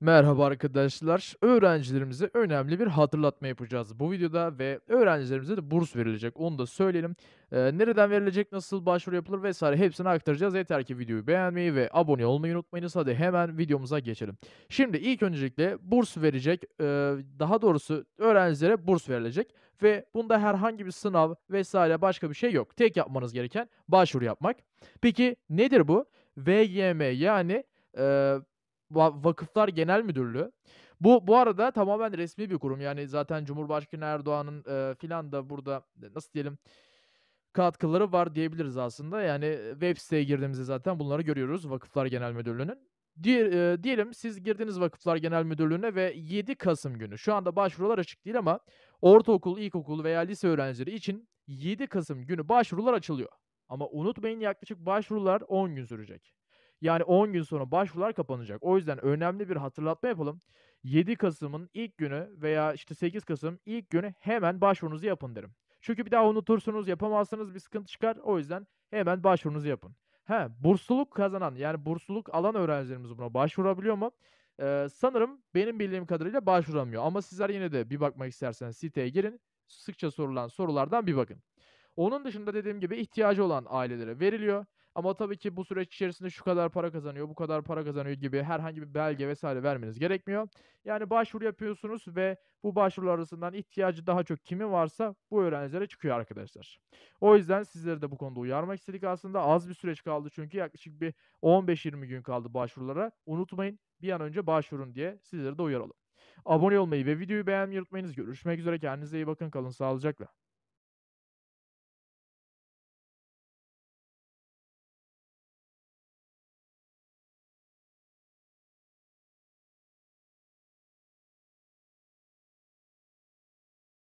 Merhaba arkadaşlar. Öğrencilerimize önemli bir hatırlatma yapacağız bu videoda ve öğrencilerimize de burs verilecek. Onu da söyleyelim. Ee, nereden verilecek, nasıl başvuru yapılır vesaire hepsini aktaracağız. Yeter ki videoyu beğenmeyi ve abone olmayı unutmayınız. Hadi hemen videomuza geçelim. Şimdi ilk öncelikle burs verecek, e, daha doğrusu öğrencilere burs verilecek ve bunda herhangi bir sınav vesaire başka bir şey yok. Tek yapmanız gereken başvuru yapmak. Peki nedir bu? VGM yani... E, Vakıflar Genel Müdürlüğü. Bu bu arada tamamen resmi bir kurum. Yani zaten Cumhurbaşkanı Erdoğan'ın e, filan da burada e, nasıl diyelim katkıları var diyebiliriz aslında. Yani e, web siteye girdiğimizde zaten bunları görüyoruz Vakıflar Genel Müdürlüğü'nün. E, diyelim siz girdiniz Vakıflar Genel Müdürlüğü'ne ve 7 Kasım günü şu anda başvurular açık değil ama ortaokul, ilkokul veya lise öğrencileri için 7 Kasım günü başvurular açılıyor. Ama unutmayın yaklaşık başvurular 10 gün sürecek. Yani 10 gün sonra başvurular kapanacak. O yüzden önemli bir hatırlatma yapalım. 7 Kasım'ın ilk günü veya işte 8 Kasım ilk günü hemen başvurunuzu yapın derim. Çünkü bir daha unutursunuz, yapamazsanız bir sıkıntı çıkar. O yüzden hemen başvurunuzu yapın. He, bursluluk kazanan yani bursluluk alan öğrencilerimiz buna başvurabiliyor mu? Ee, sanırım benim bildiğim kadarıyla başvuramıyor. Ama sizler yine de bir bakmak isterseniz siteye girin. Sıkça sorulan sorulardan bir bakın. Onun dışında dediğim gibi ihtiyacı olan ailelere veriliyor. Ama tabii ki bu süreç içerisinde şu kadar para kazanıyor, bu kadar para kazanıyor gibi herhangi bir belge vesaire vermeniz gerekmiyor. Yani başvuru yapıyorsunuz ve bu başvurular arasından ihtiyacı daha çok kimi varsa bu öğrencilere çıkıyor arkadaşlar. O yüzden sizleri de bu konuda uyarmak istedik aslında. Az bir süreç kaldı çünkü yaklaşık bir 15-20 gün kaldı başvurulara. Unutmayın bir an önce başvurun diye sizleri de uyaralım. Abone olmayı ve videoyu beğenmeyi unutmayınız. Görüşmek üzere kendinize iyi bakın kalın sağlıcakla.